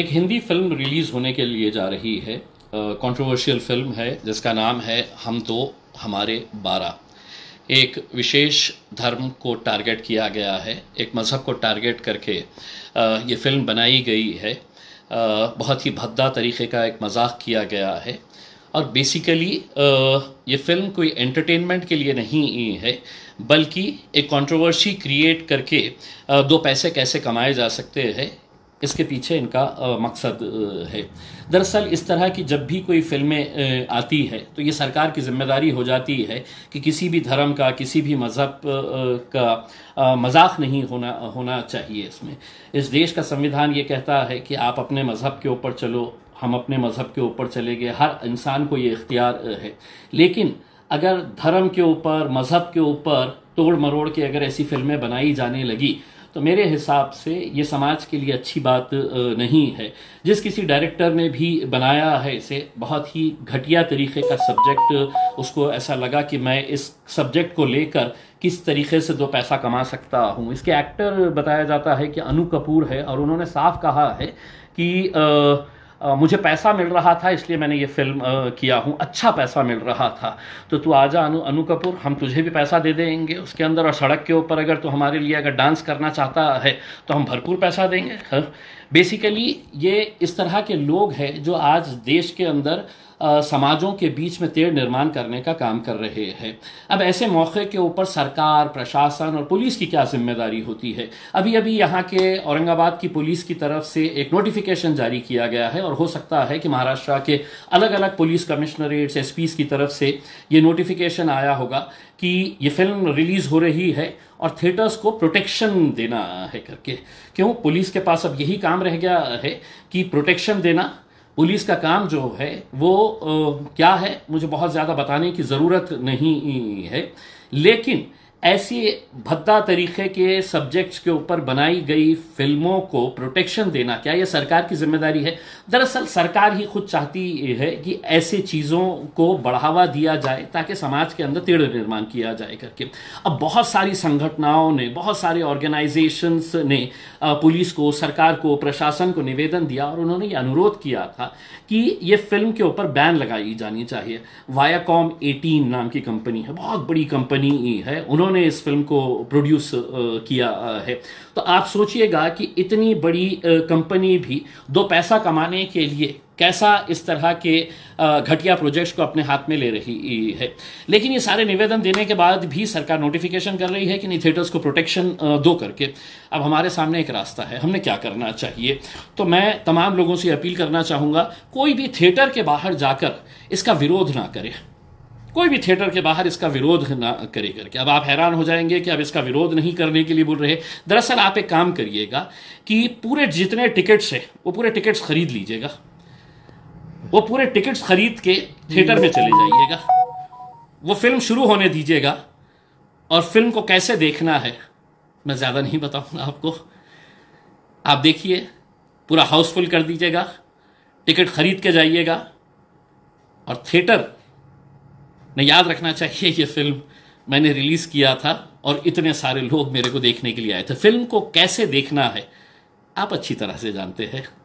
एक Hindi film release होने के लिए जा रही है कंट्रोवर्शियल फिल्म है जिसका नाम है हम तो हमारे बारह एक विशेष धर्म को टारगेट किया गया है एक मज़हब को टारगेट करके ये फिल्म बनाई गई है बहुत ही भद्दा तरीके का एक मजाक किया गया है और बेसिकली ये फिल्म कोई एंटरटेनमेंट के लिए नहीं है बल्कि एक कंट्रोवर्सी क्रिएट करके दो पैसे कैसे कमाए जा सकते हैं इसके पीछे इनका मकसद है दरअसल इस तरह की जब भी कोई फिल्में आती है तो ये सरकार की जिम्मेदारी हो जाती है कि किसी भी धर्म का किसी भी मज़हब का मजाक नहीं होना होना चाहिए इसमें इस देश का संविधान ये कहता है कि आप अपने मज़हब के ऊपर चलो हम अपने मज़हब के ऊपर चले गए हर इंसान को ये इख्तियार है लेकिन अगर धर्म के ऊपर मज़हब के ऊपर तोड़ मरोड़ के अगर ऐसी फिल्में बनाई जाने लगी तो मेरे हिसाब से ये समाज के लिए अच्छी बात नहीं है जिस किसी डायरेक्टर ने भी बनाया है इसे बहुत ही घटिया तरीके का सब्जेक्ट उसको ऐसा लगा कि मैं इस सब्जेक्ट को लेकर किस तरीके से दो पैसा कमा सकता हूँ इसके एक्टर बताया जाता है कि अनु कपूर है और उन्होंने साफ कहा है कि आ, मुझे पैसा मिल रहा था इसलिए मैंने ये फिल्म किया हूँ अच्छा पैसा मिल रहा था तो तू आ जा अनु अनु कपूर हम तुझे भी पैसा दे देंगे उसके अंदर और सड़क के ऊपर अगर तू हमारे लिए अगर डांस करना चाहता है तो हम भरपूर पैसा देंगे बेसिकली ये इस तरह के लोग हैं जो आज देश के अंदर समाजों के बीच में तेड़ निर्माण करने का काम कर रहे हैं अब ऐसे मौके के ऊपर सरकार प्रशासन और पुलिस की क्या जिम्मेदारी होती है अभी अभी यहाँ के औरंगाबाद की पुलिस की तरफ से एक नोटिफिकेशन जारी किया गया है और हो सकता है कि महाराष्ट्र के अलग अलग पुलिस कमिश्नरेट्स एस की तरफ से ये नोटिफिकेशन आया होगा कि ये फिल्म रिलीज़ हो रही है और थिएटर्स को प्रोटेक्शन देना है करके क्यों पुलिस के पास अब यही काम रह गया है कि प्रोटेक्शन देना पुलिस का काम जो है वो आ, क्या है मुझे बहुत ज़्यादा बताने की ज़रूरत नहीं है लेकिन ऐसी भद्दा तरीके के सब्जेक्ट्स के ऊपर बनाई गई फिल्मों को प्रोटेक्शन देना क्या यह सरकार की जिम्मेदारी है दरअसल सरकार ही खुद चाहती है कि ऐसे चीज़ों को बढ़ावा दिया जाए ताकि समाज के अंदर तेड़ निर्माण किया जाए करके अब बहुत सारी संगठनाओं ने बहुत सारे ऑर्गेनाइजेशंस ने पुलिस को सरकार को प्रशासन को निवेदन दिया और उन्होंने ये अनुरोध किया था कि ये फिल्म के ऊपर बैन लगाई जानी चाहिए वायाकॉम एटीन नाम की कंपनी है बहुत बड़ी कंपनी है उन्होंने जिन्होंने इस फिल्म को प्रोड्यूस किया है तो आप सोचिएगा कि इतनी बड़ी कंपनी भी दो पैसा कमाने के लिए कैसा इस तरह के घटिया प्रोजेक्ट्स को अपने हाथ में ले रही है लेकिन ये सारे निवेदन देने के बाद भी सरकार नोटिफिकेशन कर रही है कि नहीं थिएटर्स को प्रोटेक्शन दो करके अब हमारे सामने एक रास्ता है हमने क्या करना चाहिए तो मैं तमाम लोगों से अपील करना चाहूँगा कोई भी थिएटर के बाहर जाकर इसका विरोध ना करे कोई भी थिएटर के बाहर इसका विरोध ना करे करके अब आप हैरान हो जाएंगे कि अब इसका विरोध नहीं करने के लिए बोल रहे दरअसल आप एक काम करिएगा कि पूरे जितने टिकट्स हैं वो पूरे टिकट्स खरीद लीजिएगा वो पूरे टिकट्स खरीद के थिएटर में चले जाइएगा वो फिल्म शुरू होने दीजिएगा और फिल्म को कैसे देखना है मैं ज़्यादा नहीं बताऊंगा आपको आप देखिए पूरा हाउसफुल कर दीजिएगा टिकट खरीद के जाइएगा और थिएटर ना याद रखना चाहिए ये फिल्म मैंने रिलीज़ किया था और इतने सारे लोग मेरे को देखने के लिए आए थे फिल्म को कैसे देखना है आप अच्छी तरह से जानते हैं